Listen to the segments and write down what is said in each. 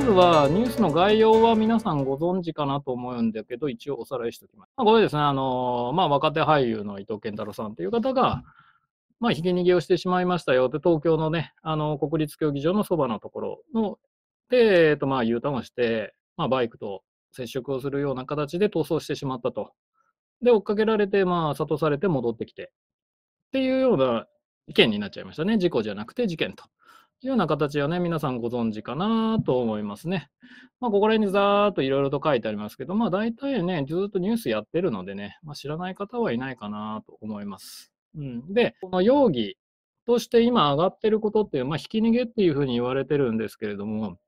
ずは、ニュースの概要は皆さんご存知かなと思うんだけど、一応おさらいしておきます。まあ、これですね、あのまあ、若手俳優の伊藤健太郎さんという方が、まあ、ひげ逃げをしてしまいましたよって、東京のね、あの国立競技場のそばのところので、えっと、まあ、U ターンをして、まあ、バイクと接触をするような形で逃走してしまったと。で、追っかけられて、まあ、諭されて戻ってきて。っていうような意見になっちゃいましたね。事故じゃなくて事件と。いうような形はね、皆さんご存知かなと思いますね。まあ、ここら辺にざーっといろいろと書いてありますけど、まあ、大体ね、ずっとニュースやってるのでね、まあ、知らない方はいないかなと思います。うん、で、この容疑として今上がってることっていう、まあ、ひき逃げっていうふうに言われてるんですけれども、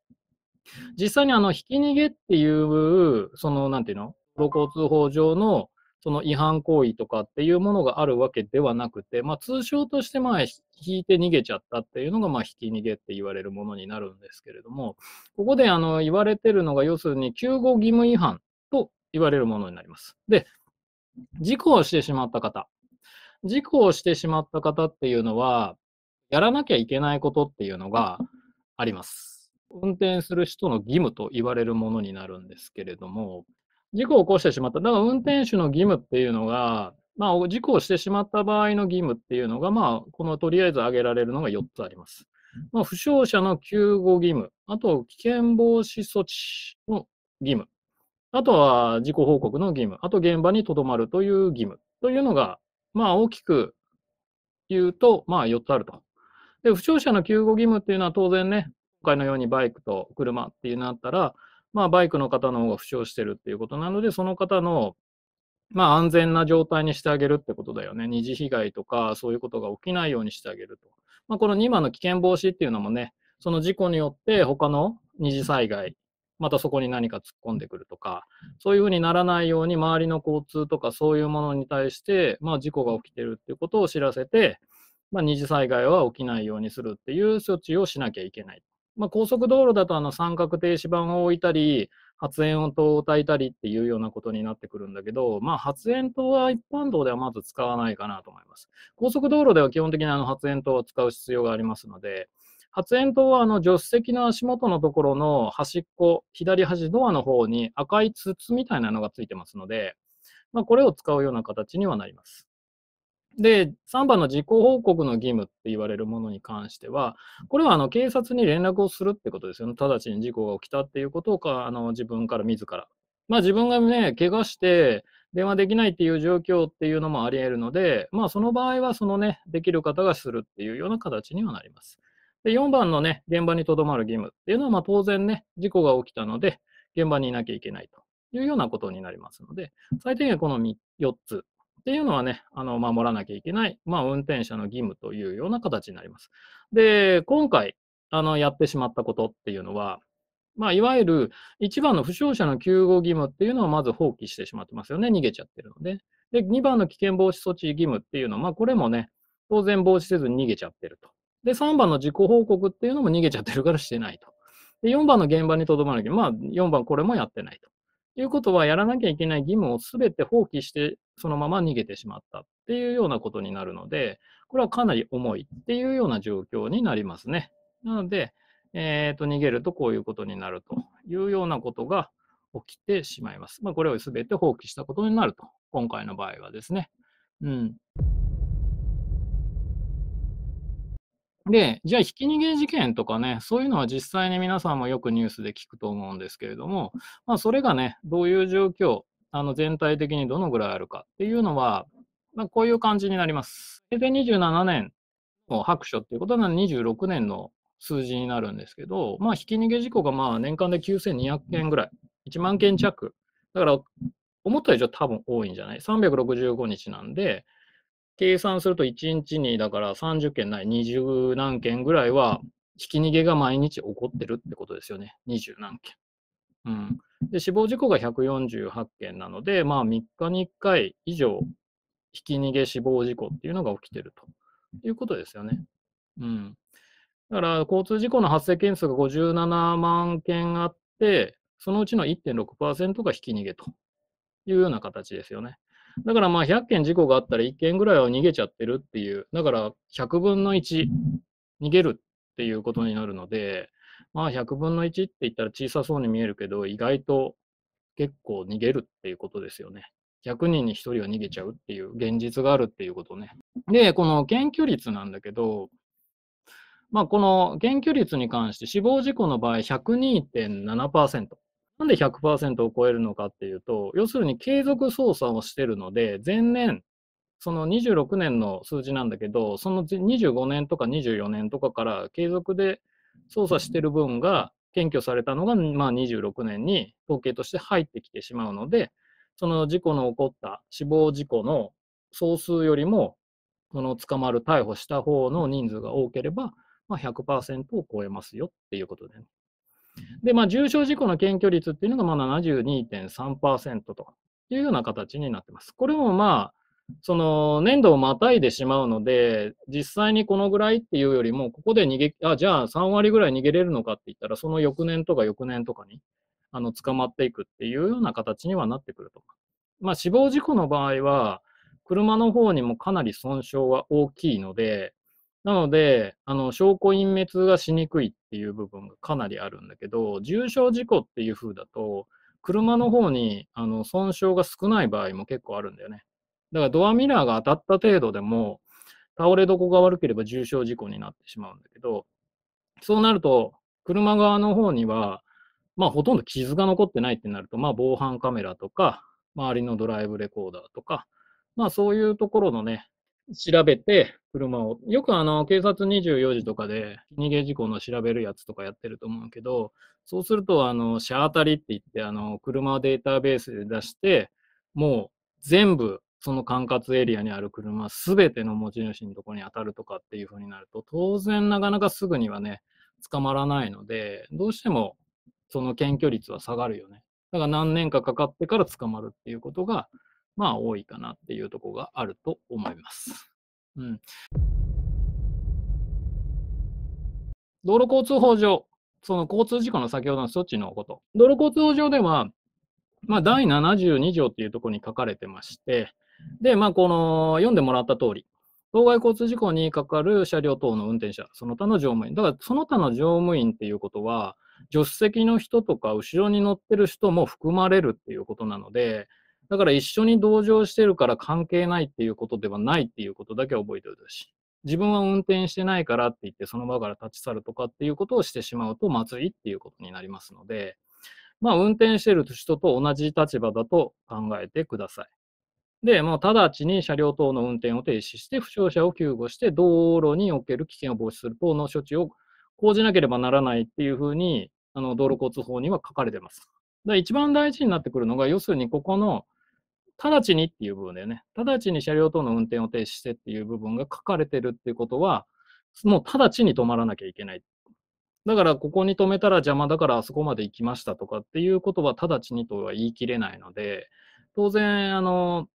実際にあの、ひき逃げっていう、その、なんていうの道交通法上のその違反行為とかっていうものがあるわけではなくて、まあ、通称としてまあ引いて逃げちゃったっていうのがまあ引き逃げって言われるものになるんですけれども、ここであの言われてるのが要するに救護義務違反と言われるものになります。で、事故をしてしまった方。事故をしてしまった方っていうのは、やらなきゃいけないことっていうのがあります。運転する人の義務と言われるものになるんですけれども、事故を起こしてしまった。だから運転手の義務っていうのが、まあ、事故をしてしまった場合の義務っていうのが、まあ、このとりあえず挙げられるのが4つあります。まあ、負傷者の救護義務、あと危険防止措置の義務、あとは事故報告の義務、あと現場に留まるという義務というのが、まあ、大きく言うと、まあ、4つあると。で、負傷者の救護義務っていうのは当然ね、今回のようにバイクと車っていうのあったら、まあ、バイクの方の方が負傷してるっていうことなので、その方の、まあ、安全な状態にしてあげるってことだよね。二次被害とか、そういうことが起きないようにしてあげると。まあ、この2番の危険防止っていうのもね、その事故によって他の二次災害、またそこに何か突っ込んでくるとか、そういうふうにならないように周りの交通とかそういうものに対して、まあ、事故が起きてるっていうことを知らせて、まあ、二次災害は起きないようにするっていう処置をしなきゃいけない。まあ、高速道路だとあの三角停止板を置いたり、発煙灯をたいたりっていうようなことになってくるんだけど、まあ、発煙灯は一般道ではまず使わないかなと思います。高速道路では基本的にあの発煙灯を使う必要がありますので、発煙灯はあの助手席の足元のところの端っこ、左端ドアの方に赤い筒みたいなのがついてますので、まあ、これを使うような形にはなります。で、3番の自己報告の義務って言われるものに関しては、これはあの警察に連絡をするってことですよね。直ちに事故が起きたっていうことをかあの自分から自ら。まあ自分がね、怪我して電話できないっていう状況っていうのもあり得るので、まあその場合はそのね、できる方がするっていうような形にはなります。で、4番のね、現場にとどまる義務っていうのは、まあ当然ね、事故が起きたので、現場にいなきゃいけないというようなことになりますので、最低限この4つっていうのはね、あの、守らなきゃいけない、まあ、運転者の義務というような形になります。で、今回、あの、やってしまったことっていうのは、まあ、いわゆる一番の負傷者の救護義務っていうのをまず放棄してしまってますよね。逃げちゃってるので。で、二番の危険防止措置義務っていうのは、まあ、これもね、当然防止せずに逃げちゃってると。で、三番の自己報告っていうのも逃げちゃってるからしてないと。で、四番の現場にとどまる義務、まあ、四番これもやってないと。いうことは、やらなきゃいけない義務をすべて放棄して、そのまま逃げてしまったっていうようなことになるので、これはかなり重いっていうような状況になりますね。なので、えー、と逃げるとこういうことになるというようなことが起きてしまいます。まあ、これをすべて放棄したことになると、今回の場合はですね。うんで、じゃあ、ひき逃げ事件とかね、そういうのは実際に皆さんもよくニュースで聞くと思うんですけれども、まあ、それがね、どういう状況、あの全体的にどのぐらいあるかっていうのは、まあ、こういう感じになります。平成27年の白書っていうことは26年の数字になるんですけど、まあ、ひき逃げ事故がまあ年間で9200件ぐらい、1万件弱。だから、思った以上多分多いんじゃない ?365 日なんで、計算すると1日にだから30件ない20何件ぐらいはひき逃げが毎日起こってるってことですよね。20何件。うん、で死亡事故が148件なので、まあ、3日に1回以上、ひき逃げ死亡事故っていうのが起きてるということですよね。うん、だから、交通事故の発生件数が57万件あって、そのうちの1.6%がひき逃げというような形ですよね。だからまあ100件事故があったら1件ぐらいは逃げちゃってるっていう、だから100分の1逃げるっていうことになるので、まあ100分の1って言ったら小さそうに見えるけど、意外と結構逃げるっていうことですよね。100人に1人は逃げちゃうっていう現実があるっていうことね。で、この検挙率なんだけど、まあこの検挙率に関して死亡事故の場合102.7%。なんで100%を超えるのかっていうと、要するに継続操作をしてるので、前年、その26年の数字なんだけど、その25年とか24年とかから継続で操作してる分が検挙されたのが、まあ、26年に統計として入ってきてしまうので、その事故の起こった死亡事故の総数よりも、その捕まる、逮捕した方の人数が多ければ、まあ100%を超えますよっていうことでね。で、まあ、重症事故の検挙率っていうのがまあ72.3%というような形になってます。これもまあ、その年度をまたいでしまうので、実際にこのぐらいっていうよりも、ここで逃げ、あ、じゃあ3割ぐらい逃げれるのかって言ったら、その翌年とか翌年とかに、あの、捕まっていくっていうような形にはなってくるとまあ、死亡事故の場合は、車の方にもかなり損傷は大きいので、なので、あの、証拠隠滅がしにくいっていう部分がかなりあるんだけど、重傷事故っていう風だと、車の方に、あの、損傷が少ない場合も結構あるんだよね。だからドアミラーが当たった程度でも、倒れどこが悪ければ重傷事故になってしまうんだけど、そうなると、車側の方には、まあ、ほとんど傷が残ってないってなると、まあ、防犯カメラとか、周りのドライブレコーダーとか、まあ、そういうところのね、調べて、車を。よくあの、警察24時とかで、逃げ事故の調べるやつとかやってると思うけど、そうすると、あの、車当たりって言って、あの、車データベースで出して、もう全部、その管轄エリアにある車、すべての持ち主のところに当たるとかっていう風になると、当然なかなかすぐにはね、捕まらないので、どうしても、その検挙率は下がるよね。だから何年かかかってから捕まるっていうことが、まあ多いかなっていうとこがあると思います。うん。道路交通法上、その交通事故の先ほどの措置のこと。道路交通法上では、まあ、第72条っていうところに書かれてまして、で、まあ、この、読んでもらった通り、当該交通事故にかかる車両等の運転者、その他の乗務員。だから、その他の乗務員っていうことは、助手席の人とか、後ろに乗ってる人も含まれるっていうことなので、だから一緒に同乗してるから関係ないっていうことではないっていうことだけ覚えておいてほしい。自分は運転してないからって言って、その場から立ち去るとかっていうことをしてしまうと、まずいっていうことになりますので、まあ、運転してる人と同じ立場だと考えてください。で、もう直ちに車両等の運転を停止して、負傷者を救護して、道路における危険を防止する等の処置を講じなければならないっていうふうに、あの道路交通法には書かれてます。で一番大事になってくるのが、要するにここの直ちにっていう部分だよね。直ちに車両等の運転を停止してっていう部分が書かれてるっていうことは、もう直ちに止まらなきゃいけない。だから、ここに止めたら邪魔だからあそこまで行きましたとかっていうことは直ちにとは言い切れないので、当然、あの、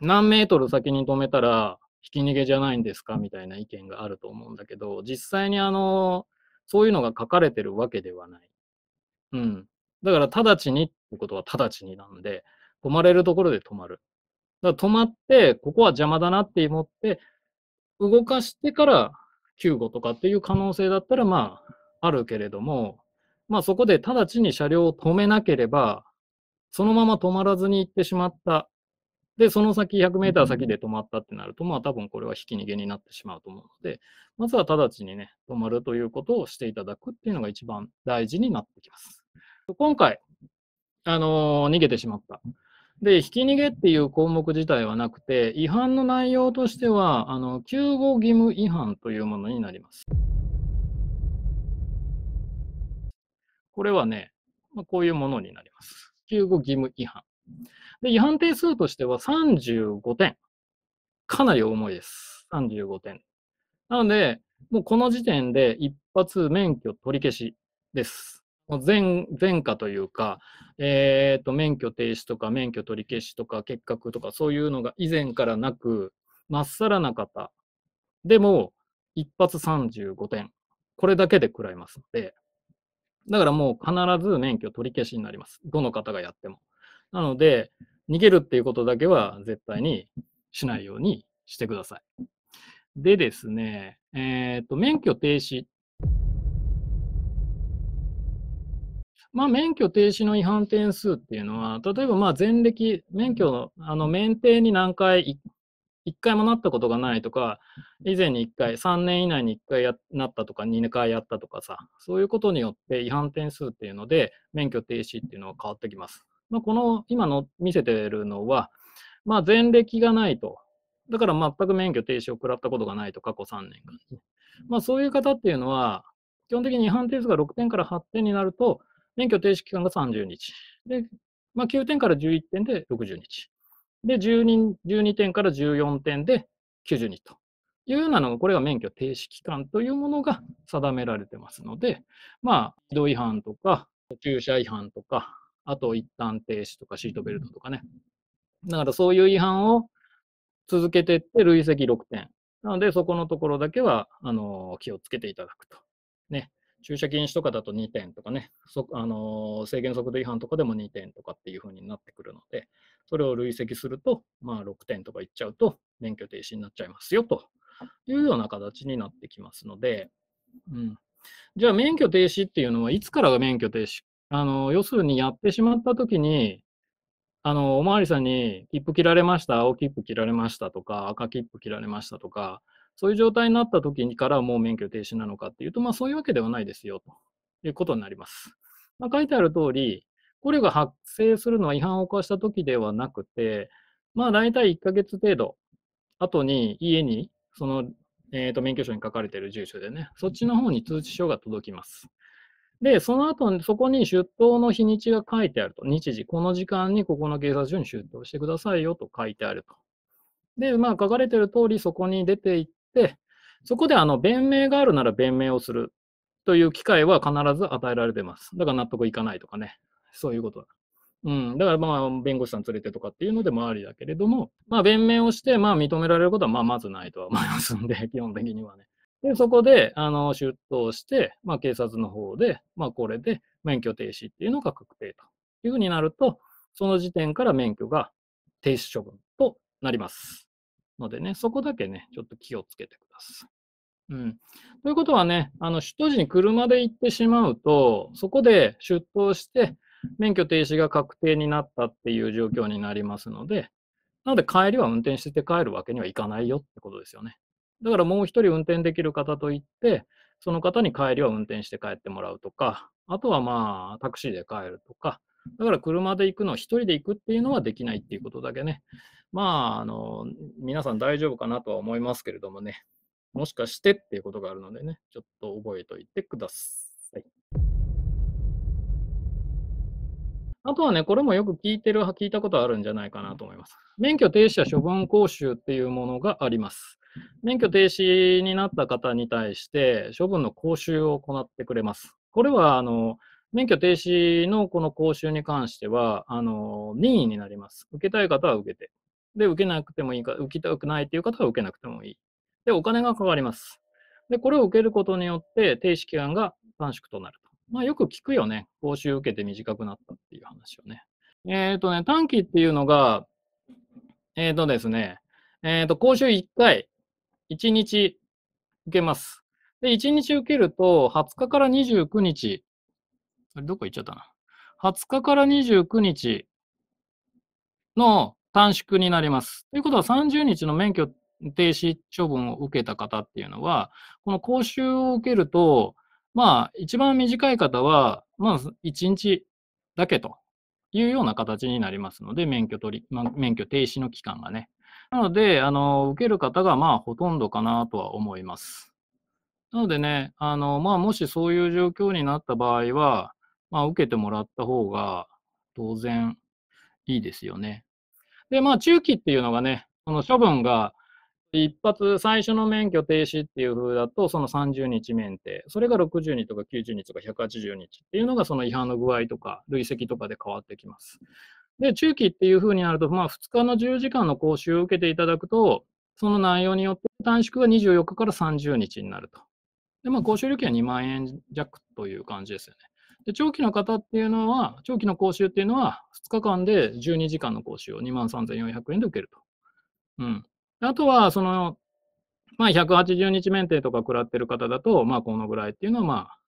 何メートル先に止めたら、ひき逃げじゃないんですかみたいな意見があると思うんだけど、実際にあの、そういうのが書かれてるわけではない。うん。だから、直ちにってことは直ちになんで、止まれるところで止まる。だから止まって、ここは邪魔だなって思って、動かしてから救護とかっていう可能性だったら、まあ、あるけれども、まあそこで直ちに車両を止めなければ、そのまま止まらずに行ってしまった。で、その先100メーター先で止まったってなると、まあ多分これはひき逃げになってしまうと思うので、まずは直ちにね、止まるということをしていただくっていうのが一番大事になってきます。今回、あのー、逃げてしまった。で、ひき逃げっていう項目自体はなくて、違反の内容としては、あの救護義務違反というものになります。これはね、まあ、こういうものになります。救護義務違反。で、違反定数としては35点。かなり重いです。35点。なので、もうこの時点で一発免許取り消しです。前前科というか、えーと、免許停止とか免許取り消しとか結核とかそういうのが以前からなく、まっさらな方でも一発35点、これだけで食らいますので、だからもう必ず免許取り消しになります。どの方がやっても。なので、逃げるっていうことだけは絶対にしないようにしてください。でですね、えっ、ー、と、免許停止っまあ、免許停止の違反点数っていうのは、例えばまあ前歴、免許のあの免停に何回、1回もなったことがないとか、以前に1回、3年以内に1回やなったとか、2回やったとかさ、そういうことによって違反点数っていうので、免許停止っていうのは変わってきます。まあ、この今の見せてるのは、まあ、前歴がないと、だから全く免許停止を食らったことがないと、過去3年間、まあ、そういう方っていうのは、基本的に違反点数が6点から8点になると、免許停止期間が30日。で、まあ、9点から11点で60日。で、12, 12点から14点で90日というようなのが、これが免許停止期間というものが定められてますので、まあ、移動違反とか、駐車違反とか、あと一旦停止とかシートベルトとかね。だからそういう違反を続けていって、累積6点。なので、そこのところだけは、あの、気をつけていただくと。ね。駐車禁止とかだと2点とかね、あの制限速度違反とかでも2点とかっていう風になってくるので、それを累積すると、まあ、6点とかいっちゃうと、免許停止になっちゃいますよというような形になってきますので、うん、じゃあ免許停止っていうのは、いつからが免許停止あの要するにやってしまったときに、あの、おまわりさんに切符切られました、青切符切られましたとか、赤切符切られましたとか、そういう状態になった時にからもう免許停止なのかっていうと、まあ、そういうわけではないですよということになります。まあ、書いてある通り、これが発生するのは違反を犯した時ではなくて、まあ、大体1ヶ月程度後に家にその、えー、と免許証に書かれている住所でね、そっちの方に通知書が届きます。で、その後、そこに出頭の日にちが書いてあると。日時、この時間にここの警察署に出頭してくださいよと書いてあると。で、まあ、書かれてる通り、そこに出て行っで、そこであの弁明があるなら弁明をするという機会は必ず与えられてます。だから納得いかないとかね、そういうことだ。うん、だからまあ弁護士さん連れてとかっていうのでもありだけれども、まあ、弁明をしてまあ認められることはまあまずないとは思いますんで、基本的にはね。で、そこで、あの、出頭して、まあ、警察の方で、まあ、これで免許停止っていうのが確定というふうになると、その時点から免許が停止処分となります。のでね、そこだけね、ちょっと気をつけてください。うん。ということはね、あの、首都時に車で行ってしまうと、そこで出頭して、免許停止が確定になったっていう状況になりますので、なので帰りは運転して帰るわけにはいかないよってことですよね。だからもう一人運転できる方といって、その方に帰りは運転して帰ってもらうとか、あとはまあタクシーで帰るとか、だから車で行くの、1人で行くっていうのはできないっていうことだけね。まあ、あの、皆さん大丈夫かなとは思いますけれどもね。もしかしてっていうことがあるのでね、ちょっと覚えておいてください。あとはね、これもよく聞いてる、聞いたことあるんじゃないかなと思います。免許停止や処分講習っていうものがあります。免許停止になった方に対して、処分の講習を行ってくれます。これは、あの、免許停止のこの講習に関しては、あの、任意になります。受けたい方は受けて。で、受けなくてもいいか、受けたくないっていう方は受けなくてもいい。で、お金がかかります。で、これを受けることによって、停止期間が短縮となると。まあ、よく聞くよね。講習受けて短くなったっていう話をね。えっ、ー、とね、短期っていうのが、えっ、ー、とですね、えっ、ー、と、講習1回、1日受けます。で、1日受けると、20日から29日あれどこ行っちゃったな。20日から29日の短縮になります。ということは30日の免許停止処分を受けた方っていうのは、この講習を受けると、まあ、一番短い方は、まあ、1日だけというような形になりますので、免許取り、まあ、免許停止の期間がね。なので、あの、受ける方が、まあ、ほとんどかなとは思います。なのでね、あの、まあ、もしそういう状況になった場合は、まあ、受けてもらった方が当然いいですよね。で、まあ、中期っていうのがね、この処分が一発、最初の免許停止っていう風だと、その30日免停、それが60日とか90日とか180日っていうのが、その違反の具合とか、累積とかで変わってきます。で、中期っていう風になると、まあ、2日の10時間の講習を受けていただくと、その内容によって短縮が24日から30日になると。で、まあ、講習料金は2万円弱という感じですよね。で、長期の方っていうのは、長期の講習っていうのは、2日間で12時間の講習を23,400円で受けると。うん。あとは、その、まあ、180日免停とか食らってる方だと、まあ、このぐらいっていうのは、まあ、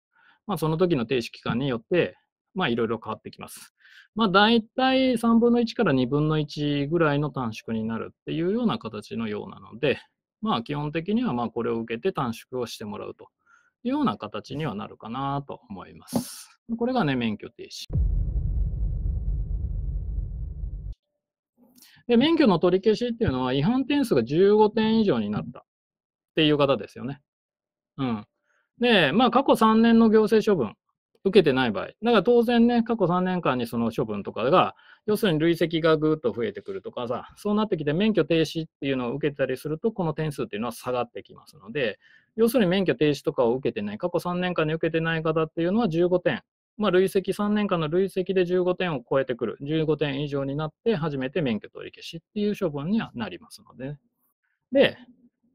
まあ、その時の停止期間によって、まあ、いろいろ変わってきます。まあ、大体3分の1から2分の1ぐらいの短縮になるっていうような形のようなので、まあ、基本的には、まあ、これを受けて短縮をしてもらうというような形にはなるかなと思います。これがね、免許停止。で、免許の取り消しっていうのは違反点数が15点以上になったっていう方ですよね。うん。で、まあ過去3年の行政処分受けてない場合。だから当然ね、過去3年間にその処分とかが、要するに累積がぐーっと増えてくるとかさ、そうなってきて免許停止っていうのを受けたりすると、この点数っていうのは下がってきますので、要するに免許停止とかを受けてない、過去3年間に受けてない方っていうのは15点まあ、累積、3年間の累積で15点を超えてくる、15点以上になって、初めて免許取り消しっていう処分にはなりますので、ね、で、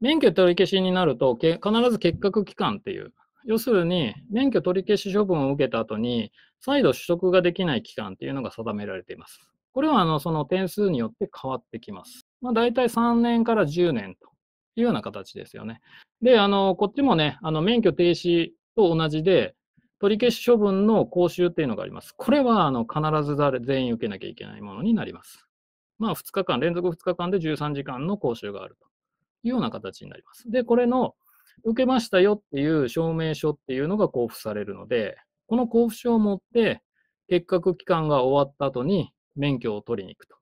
免許取り消しになると、必ず結核期間っていう、要するに、免許取り消し処分を受けた後に、再度取得ができない期間っていうのが定められています。これは、あの、その点数によって変わってきます。まあ、大体3年から10年というような形ですよね。で、あの、こっちもね、あの、免許停止と同じで、取り消し処分の講習っていうのがあります。これはあの必ず全員受けなきゃいけないものになります。まあ、2日間、連続2日間で13時間の講習があるというような形になります。で、これの受けましたよっていう証明書っていうのが交付されるので、この交付書を持って、結核期間が終わった後に免許を取りに行くと。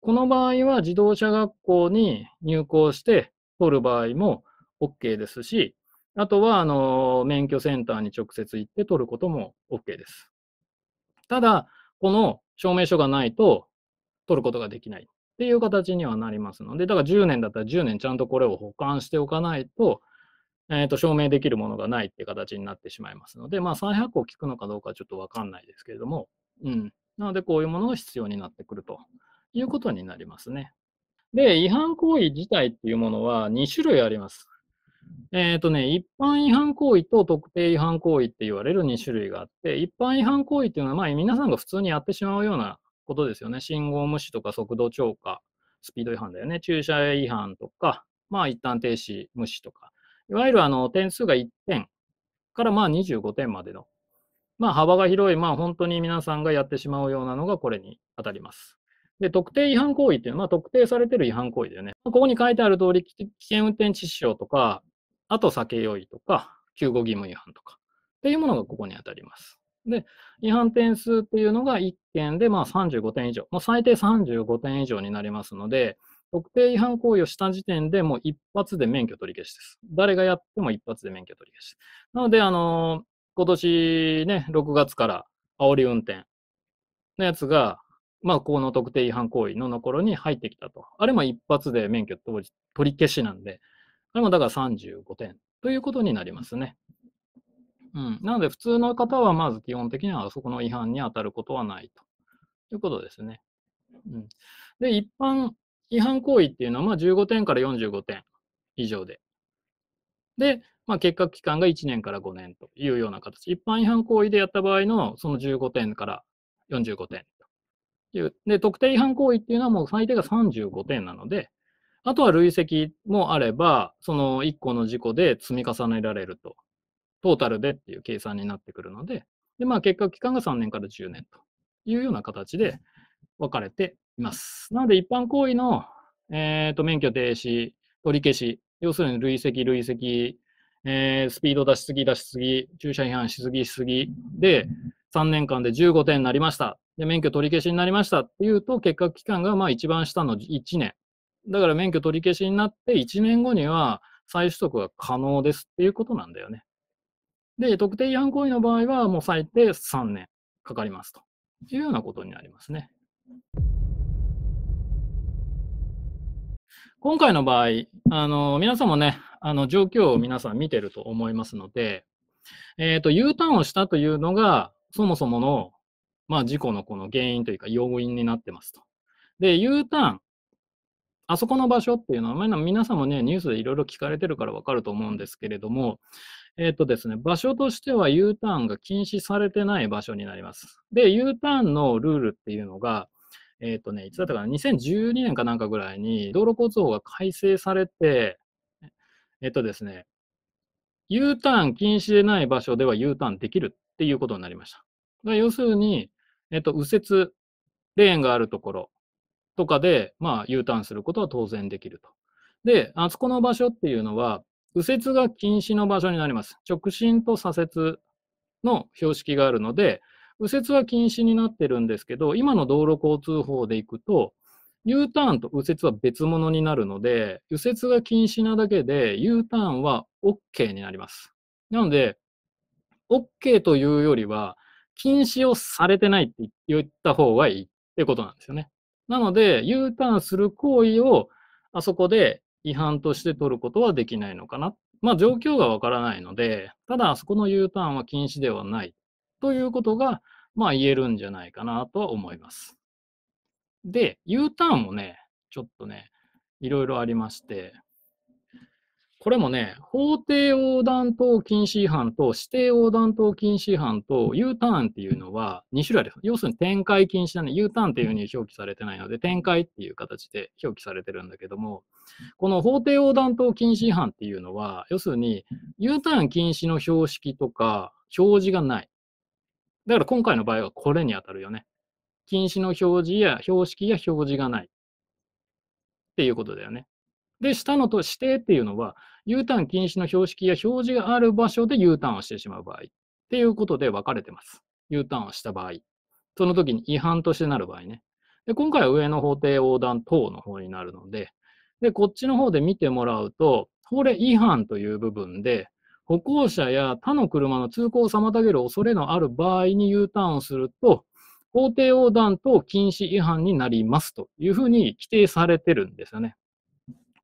この場合は自動車学校に入校して取る場合も OK ですし、あとは、あの、免許センターに直接行って取ることも OK です。ただ、この証明書がないと取ることができないっていう形にはなりますので、だから10年だったら10年ちゃんとこれを保管しておかないと、えっ、ー、と、証明できるものがないって形になってしまいますので、まあ、再発行を聞くのかどうかちょっとわかんないですけれども、うん。なので、こういうものが必要になってくるということになりますね。で、違反行為自体っていうものは2種類あります。えっ、ー、とね、一般違反行為と特定違反行為って言われる2種類があって、一般違反行為っていうのは、まあ、皆さんが普通にやってしまうようなことですよね。信号無視とか速度超過、スピード違反だよね。駐車違反とか、まあ、一旦停止無視とか。いわゆるあの点数が1点からまあ25点までの、まあ、幅が広い、まあ、本当に皆さんがやってしまうようなのがこれに当たります。で、特定違反行為っていうのは、まあ、特定されてる違反行為だよね。ここに書いてある通り、危険運転致死傷とか、あと酒酔いとか、救護義務違反とか、っていうものがここに当たります。で、違反点数っていうのが1件で、まあ35点以上、もう最低35点以上になりますので、特定違反行為をした時点でもう一発で免許取り消しです。誰がやっても一発で免許取り消し。なので、あのー、今年ね、6月から煽り運転のやつが、まあ、この特定違反行為のところに入ってきたと。あれも一発で免許取り消しなんで、これもだから35点ということになりますね。うん。なので、普通の方はまず基本的にはあそこの違反に当たることはないということですね。うん、で、一般違反行為っていうのは、15点から45点以上で。で、まあ、結核期間が1年から5年というような形。一般違反行為でやった場合の、その15点から45点という。で、特定違反行為っていうのはもう最低が35点なので、あとは累積もあれば、その1個の事故で積み重ねられると。トータルでっていう計算になってくるので、で、まあ結果期間が3年から10年というような形で分かれています。なので一般行為の、えっ、ー、と免許停止、取り消し、要するに累積、累積、えー、スピード出しすぎ、出しすぎ、駐車違反しすぎ、しすぎで、3年間で15点になりました。で、免許取り消しになりましたっていうと、結果期間がまあ一番下の1年だから免許取り消しになって1年後には再取得が可能ですっていうことなんだよね。で、特定違反行為の場合はもう最低3年かかりますというようなことになりますね。今回の場合、あの、皆さんもね、あの、状況を皆さん見てると思いますので、えっ、ー、と、U ターンをしたというのが、そもそもの、まあ、事故のこの原因というか、要因になってますと。で、U ターン、あそこの場所っていうのは、皆さんもね、ニュースでいろいろ聞かれてるからわかると思うんですけれども、えっ、ー、とですね、場所としては U ターンが禁止されてない場所になります。で、U ターンのルールっていうのが、えっ、ー、とね、いつだったかな、2012年かなんかぐらいに道路交通法が改正されて、えっ、ー、とですね、U ターン禁止でない場所では U ターンできるっていうことになりました。要するに、えっ、と、右折、レーンがあるところ、とかで、まあ、U ターンすることは当然できると。で、あそこの場所っていうのは、右折が禁止の場所になります。直進と左折の標識があるので、右折は禁止になってるんですけど、今の道路交通法で行くと、U ターンと右折は別物になるので、右折が禁止なだけで U ターンは OK になります。なので、OK というよりは、禁止をされてないって言った方がいいってことなんですよね。なので、U ターンする行為を、あそこで違反として取ることはできないのかな。まあ、状況がわからないので、ただ、あそこの U ターンは禁止ではないということが、まあ、言えるんじゃないかなとは思います。で、U ターンもね、ちょっとね、いろいろありまして、これもね、法定横断等禁止違反と指定横断等禁止違反と U ターンっていうのは2種類ある。要するに展開禁止だね。U ターンっていうふうに表記されてないので、展開っていう形で表記されてるんだけども、この法定横断等禁止違反っていうのは、要するに U ターン禁止の標識とか表示がない。だから今回の場合はこれに当たるよね。禁止の表示や標識や表示がない。っていうことだよね。で、下のと指定っていうのは、U ターン禁止の標識や表示がある場所で U ターンをしてしまう場合。っていうことで分かれてます。U ターンをした場合。その時に違反としてなる場合ね。で今回は上の法定横断等の方になるので、で、こっちの方で見てもらうと、法令違反という部分で、歩行者や他の車の通行を妨げる恐れのある場合に U ターンをすると、法定横断等禁止違反になりますというふうに規定されてるんですよね。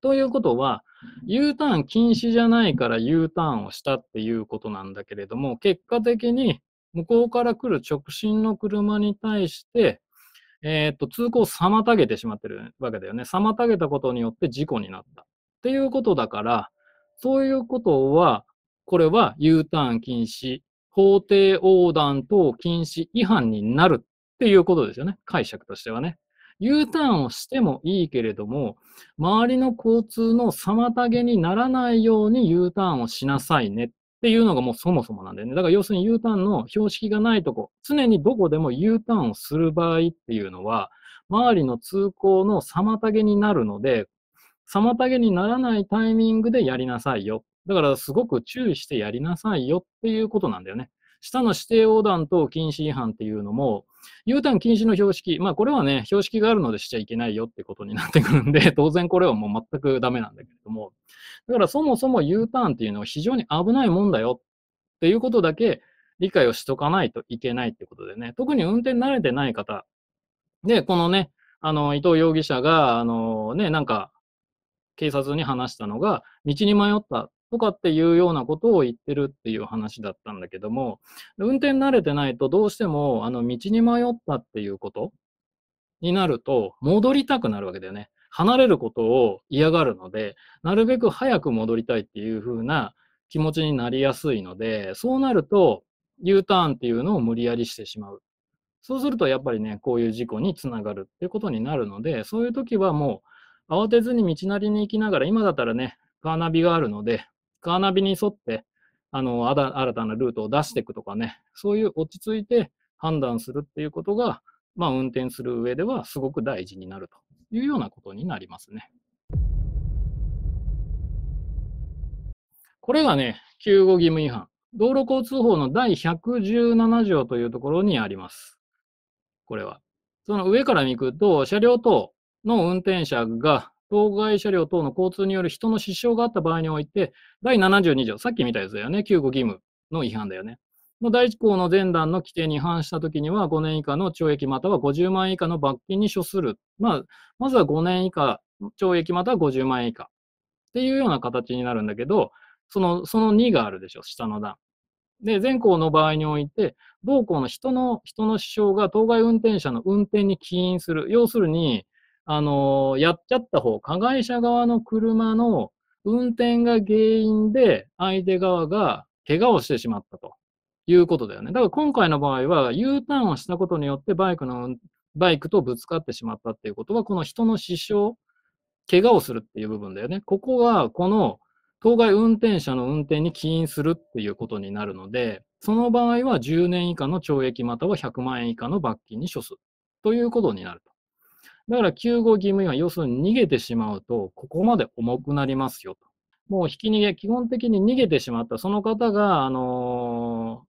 ということは、U ターン禁止じゃないから U ターンをしたっていうことなんだけれども、結果的に向こうから来る直進の車に対して、えっ、と、通行を妨げてしまってるわけだよね。妨げたことによって事故になった。っていうことだから、そういうことは、これは U ターン禁止、法定横断等禁止違反になるっていうことですよね。解釈としてはね。U ターンをしてもいいけれども、周りの交通の妨げにならないように U ターンをしなさいねっていうのがもうそもそもなんだよね。だから要するに U ターンの標識がないとこ、常にどこでも U ターンをする場合っていうのは、周りの通行の妨げになるので、妨げにならないタイミングでやりなさいよ。だからすごく注意してやりなさいよっていうことなんだよね。下の指定横断と禁止違反っていうのも、U ターン禁止の標識、まあこれはね、標識があるのでしちゃいけないよってことになってくるんで、当然これはもう全くダメなんだけれども、だからそもそも U ターンっていうのは非常に危ないもんだよっていうことだけ理解をしとかないといけないってことでね、特に運転慣れてない方、で、このね、あの、伊藤容疑者が、あのね、なんか、警察に話したのが、道に迷ったとかっていうようなことを言ってるっていう話だったんだけども、運転慣れてないとどうしても、あの、道に迷ったっていうことになると、戻りたくなるわけだよね。離れることを嫌がるので、なるべく早く戻りたいっていう風な気持ちになりやすいので、そうなると U ターンっていうのを無理やりしてしまう。そうするとやっぱりね、こういう事故につながるっていうことになるので、そういう時はもう慌てずに道なりに行きながら、今だったらね、カーナビがあるので、カーナビに沿って、あの、新たなルートを出していくとかね、そういう落ち着いて判断するっていうことが、まあ、運転する上ではすごく大事になるというようなことになりますね。これがね、救護義務違反。道路交通法の第117条というところにあります。これは。その上から見くと、車両等の運転者が当該車両等の交通による人の支障があった場合において、第72条、さっき見たやつだよね、救護義務の違反だよね。の第1項の前段の規定に違反したときには、5年以下の懲役または50万円以下の罰金に処する。まあ、まずは5年以下、懲役または50万円以下。っていうような形になるんだけど、その、その2があるでしょ、下の段。で、前項の場合において、同項の人の、人の死傷が当該運転者の運転に起因する。要するに、あのー、やっちゃった方、加害者側の車の運転が原因で相手側が怪我をしてしまったということだよね。だから今回の場合は U ターンをしたことによってバイクの、バイクとぶつかってしまったっていうことは、この人の死傷、怪我をするっていう部分だよね。ここが、この当該運転者の運転に起因するっていうことになるので、その場合は10年以下の懲役または100万円以下の罰金に処すということになると。だから救護義務違反、要するに逃げてしまうと、ここまで重くなりますよと。もうひき逃げ、基本的に逃げてしまった、その方が、あの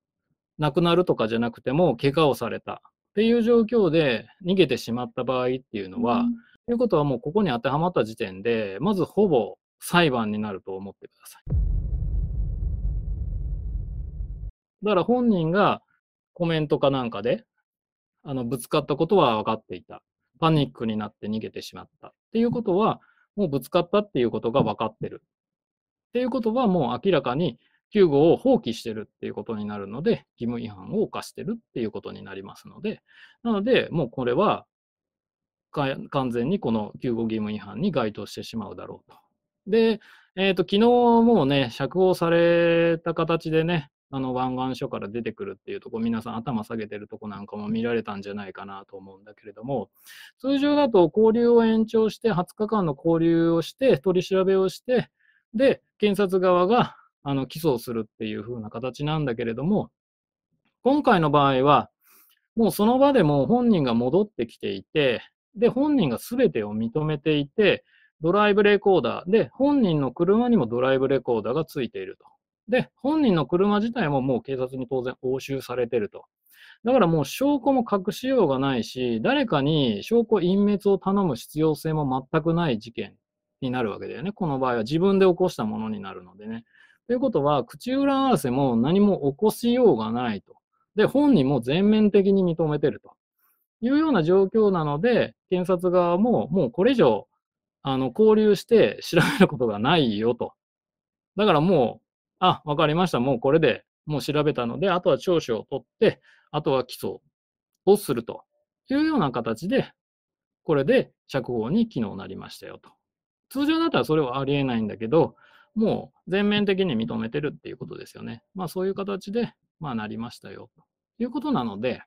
ー、亡くなるとかじゃなくても、怪我をされたっていう状況で逃げてしまった場合っていうのは、うん、ということはもうここに当てはまった時点で、まずほぼ裁判になると思ってください。だから本人がコメントかなんかで、あのぶつかったことは分かっていた。パニックになって逃げてしまったっていうことは、もうぶつかったっていうことが分かってる。っていうことは、もう明らかに救護を放棄してるっていうことになるので、義務違反を犯してるっていうことになりますので、なので、もうこれは完全にこの救護義務違反に該当してしまうだろうと。で、えっ、ー、と、昨日もうね、釈放された形でね、あの湾岸署から出てくるっていうとこ、皆さん頭下げてるとこなんかも見られたんじゃないかなと思うんだけれども、通常だと交流を延長して、20日間の交流をして、取り調べをして、で、検察側があの起訴をするっていう風な形なんだけれども、今回の場合は、もうその場でも本人が戻ってきていて、で、本人が全てを認めていて、ドライブレコーダーで、本人の車にもドライブレコーダーがついていると。で、本人の車自体ももう警察に当然押収されてると。だからもう証拠も隠しようがないし、誰かに証拠隠滅を頼む必要性も全くない事件になるわけだよね。この場合は自分で起こしたものになるのでね。ということは、口裏合わせも何も起こしようがないと。で、本人も全面的に認めてるというような状況なので、検察側ももうこれ以上、あの、交流して調べることがないよと。だからもう、あ、わかりました。もうこれでもう調べたので、あとは聴取を取って、あとは起訴をするというような形で、これで釈放に機能なりましたよと。通常だったらそれはありえないんだけど、もう全面的に認めてるっていうことですよね。まあそういう形で、まあなりましたよということなので、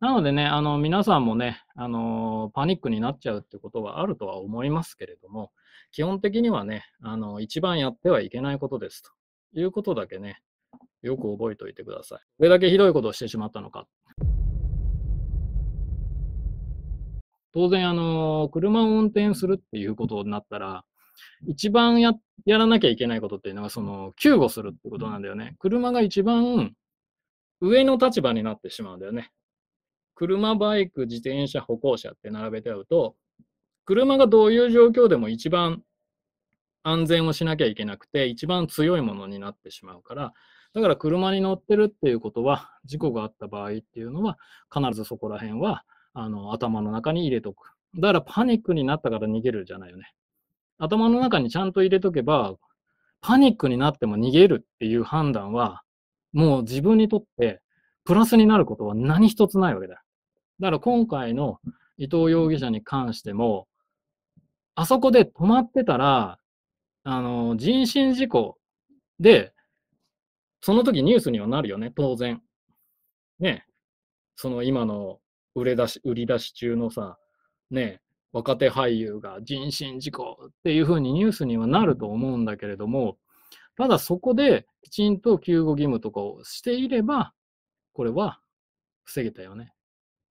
なのでね、あの皆さんもね、あのパニックになっちゃうってことはあるとは思いますけれども、基本的にはね、あの、一番やってはいけないことですということだけね、よく覚えておいてください。これだけひどいことをしてしまったのか。当然、あの、車を運転するっていうことになったら、一番ややらなきゃいけないことっていうのは、その、救護するってことなんだよね。車が一番上の立場になってしまうんだよね。車、バイク、自転車、歩行者って並べておると、車がどういう状況でも一番安全をしなきゃいけなくて、一番強いものになってしまうから、だから車に乗ってるっていうことは、事故があった場合っていうのは、必ずそこら辺はあの頭の中に入れとく。だからパニックになったから逃げるじゃないよね。頭の中にちゃんと入れとけば、パニックになっても逃げるっていう判断は、もう自分にとってプラスになることは何一つないわけだ。だから今回の伊藤容疑者に関しても、あそこで止まってたら、あの、人身事故で、その時ニュースにはなるよね、当然。ね。その今の売れ出し、売り出し中のさ、ね、若手俳優が人身事故っていうふうにニュースにはなると思うんだけれども、ただそこできちんと救護義務とかをしていれば、これは防げたよね。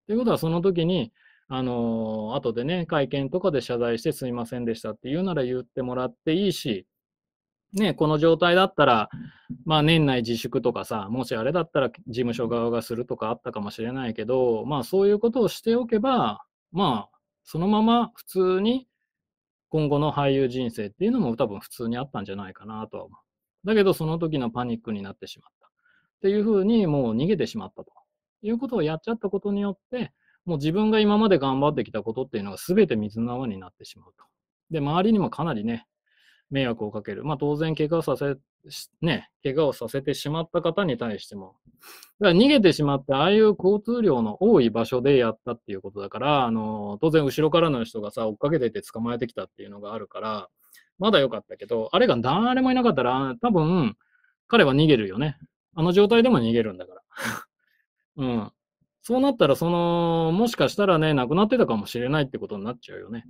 ということはその時にあの、後でね、会見とかで謝罪してすいませんでしたって言うなら言ってもらっていいし、ね、この状態だったら、まあ年内自粛とかさ、もしあれだったら事務所側がするとかあったかもしれないけど、まあそういうことをしておけば、まあそのまま普通に今後の俳優人生っていうのも多分普通にあったんじゃないかなとは思う。だけどその時のパニックになってしまった。っていうふうにもう逃げてしまったということをやっちゃったことによって、もう自分が今まで頑張ってきたことっていうのが全て水の泡になってしまうと。で、周りにもかなりね、迷惑をかける。まあ当然怪我をさせ、ね、怪我をさせてしまった方に対しても。だから逃げてしまって、ああいう交通量の多い場所でやったっていうことだから、あの、当然後ろからの人がさ、追っかけてて捕まえてきたっていうのがあるから、まだ良かったけど、あれが誰もいなかったら、多分、彼は逃げるよね。あの状態でも逃げるんだから。うん。そうなったら、その、もしかしたらね、亡くなってたかもしれないってことになっちゃうよね。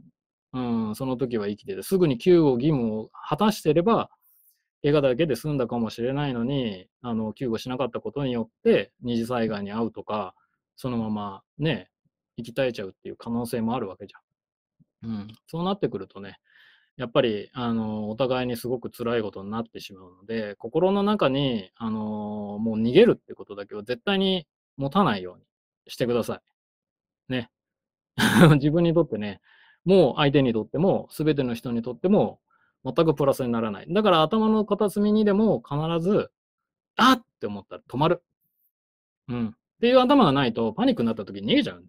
うん、その時は生きてて、すぐに救護義務を果たしてれば、怪我だけで済んだかもしれないのに、あの、救護しなかったことによって、二次災害に遭うとか、そのままね、生き絶えちゃうっていう可能性もあるわけじゃん。うん、そうなってくるとね、やっぱり、あの、お互いにすごく辛いことになってしまうので、心の中に、あの、もう逃げるってことだけは絶対に持たないように。してください。ね。自分にとってね、もう相手にとっても、すべての人にとっても、全くプラスにならない。だから頭の片隅にでも必ず、あっって思ったら止まる。うん。っていう頭がないと、パニックになった時に逃げちゃう。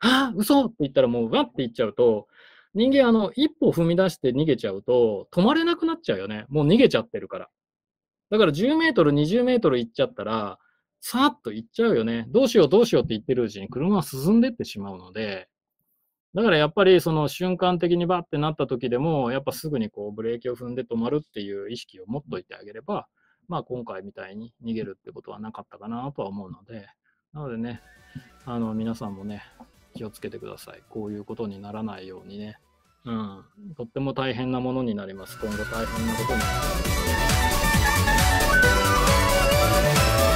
あ、嘘って言ったらもう、わって言っちゃうと、人間、あの、一歩踏み出して逃げちゃうと、止まれなくなっちゃうよね。もう逃げちゃってるから。だから10メートル、20メートル行っちゃったら、さーっと行っちゃうよね。どうしようどうしようって言ってるうちに車は進んでってしまうので、だからやっぱりその瞬間的にバッてなった時でも、やっぱすぐにこうブレーキを踏んで止まるっていう意識を持っといてあげれば、まあ今回みたいに逃げるってことはなかったかなとは思うので、なのでね、あの皆さんもね、気をつけてください。こういうことにならないようにね。うん。とっても大変なものになります。今後大変なことになります。